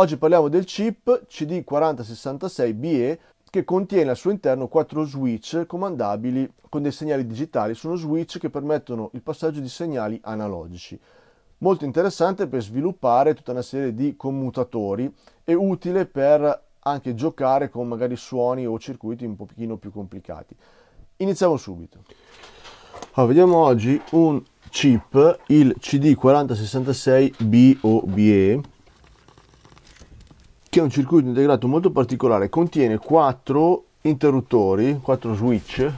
Oggi parliamo del chip CD4066BE che contiene al suo interno quattro switch comandabili con dei segnali digitali. Sono switch che permettono il passaggio di segnali analogici. Molto interessante per sviluppare tutta una serie di commutatori e utile per anche giocare con magari suoni o circuiti un pochino più complicati. Iniziamo subito. Allora, vediamo oggi un chip, il CD4066 BOBE, che è un circuito integrato molto particolare, contiene quattro interruttori, quattro switch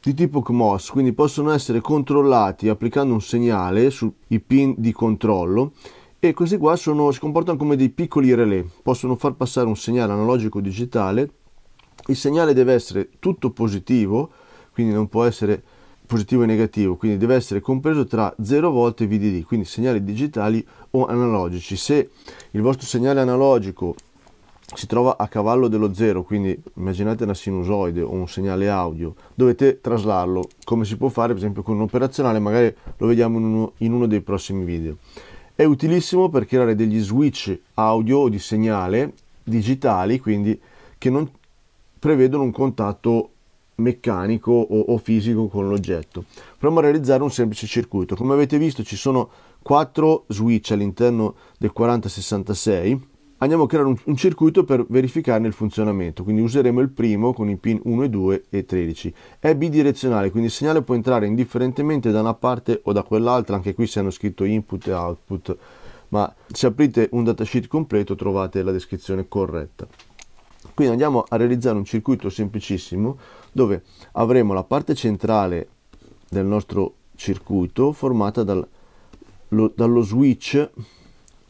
di tipo CMOS, quindi possono essere controllati applicando un segnale sui pin di controllo e questi qua sono, si comportano come dei piccoli relè, possono far passare un segnale analogico digitale, il segnale deve essere tutto positivo, quindi non può essere positivo e negativo, quindi deve essere compreso tra 0 volt e VDD, quindi segnali digitali o analogici. Se il vostro segnale analogico si trova a cavallo dello zero, quindi immaginate una sinusoide o un segnale audio, dovete traslarlo, come si può fare per esempio con un operazionale, magari lo vediamo in uno, in uno dei prossimi video. È utilissimo per creare degli switch audio o di segnale digitali, quindi che non prevedono un contatto meccanico o, o fisico con l'oggetto. Proviamo a realizzare un semplice circuito. Come avete visto ci sono quattro switch all'interno del 4066 andiamo a creare un, un, circuito per verificarne il funzionamento, quindi useremo il primo con i pin 1 e 2 e 13. È bidirezionale, quindi il segnale può entrare indifferentemente da una parte o da quell'altra, anche qui si hanno scritto input e output, ma se aprite un datasheet completo trovate la descrizione corretta. Quindi andiamo a realizzare un circuito semplicissimo dove avremo la parte centrale del nostro circuito formata dal, lo, dallo switch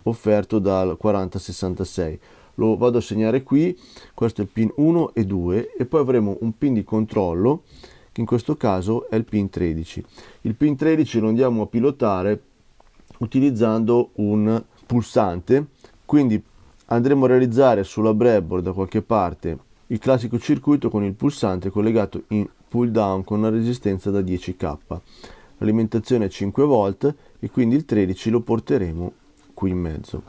offerto dal 4066 lo vado a segnare qui questo è il pin 1 e 2 e poi avremo un pin di controllo che in questo caso è il pin 13 il pin 13 lo andiamo a pilotare utilizzando un pulsante quindi andremo a realizzare sulla breadboard da qualche parte il classico circuito con il pulsante collegato in pull down con una resistenza da 10k l'alimentazione è 5 volt e quindi il 13 lo porteremo qui in mezzo.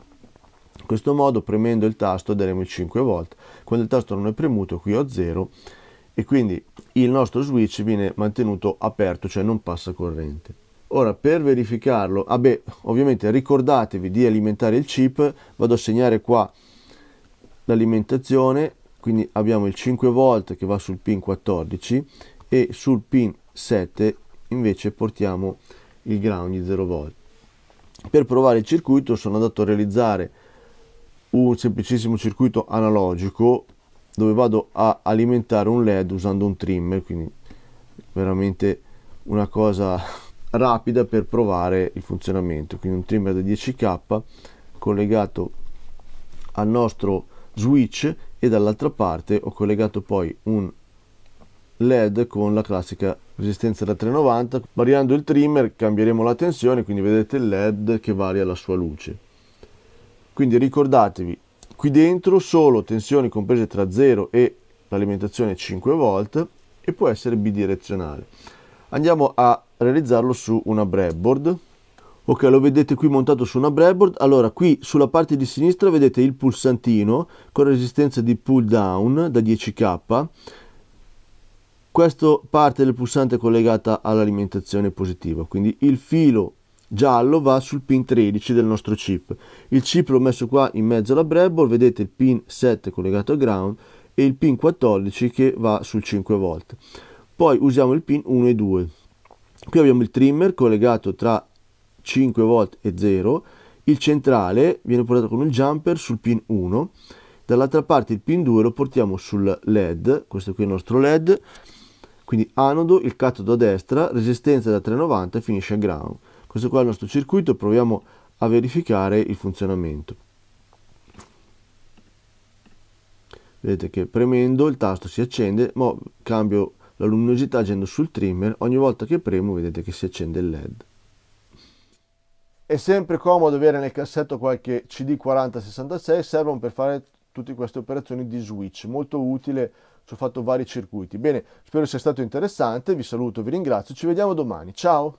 In questo modo premendo il tasto daremo il 5 volt, quando il tasto non è premuto qui ho 0 e quindi il nostro switch viene mantenuto aperto, cioè non passa corrente. Ora per verificarlo, ah beh, ovviamente ricordatevi di alimentare il chip, vado a segnare qua l'alimentazione, quindi abbiamo il 5 volt che va sul pin 14 e sul pin 7 invece portiamo il ground di 0 volt. Per provare il circuito sono andato a realizzare un semplicissimo circuito analogico dove vado a alimentare un led usando un trimmer quindi veramente una cosa rapida per provare il funzionamento quindi un trimmer da 10k collegato al nostro switch e dall'altra parte ho collegato poi un LED con la classica resistenza da 390. Variando il trimmer cambieremo la tensione, quindi vedete il LED che varia la sua luce. Quindi ricordatevi, qui dentro solo tensioni comprese tra 0 e l'alimentazione 5 volt e può essere bidirezionale. Andiamo a realizzarlo su una breadboard. Ok, lo vedete qui montato su una breadboard. Allora, qui sulla parte di sinistra vedete il pulsantino con resistenza di pull down da 10k questa parte del pulsante è collegata all'alimentazione positiva, quindi il filo giallo va sul pin 13 del nostro chip. Il chip l'ho messo qua in mezzo alla breadboard, vedete il pin 7 collegato al ground e il pin 14 che va sul 5 volt. Poi usiamo il pin 1 e 2. Qui abbiamo il trimmer collegato tra 5 volt e 0, il centrale viene portato con il jumper sul pin 1, dall'altra parte il pin 2 lo portiamo sul LED, questo qui è il nostro LED, quindi anodo, il catodo a destra, resistenza da 390 e finisce a ground. Questo qua è il nostro circuito, proviamo a verificare il funzionamento. Vedete che premendo il tasto si accende, ma cambio la luminosità agendo sul trimmer, ogni volta che premo vedete che si accende il led. È sempre comodo avere nel cassetto qualche CD4066, servono per fare tutte queste operazioni di switch, molto utile, ci ho fatto vari circuiti. Bene, spero sia stato interessante, vi saluto, vi ringrazio, ci vediamo domani, ciao!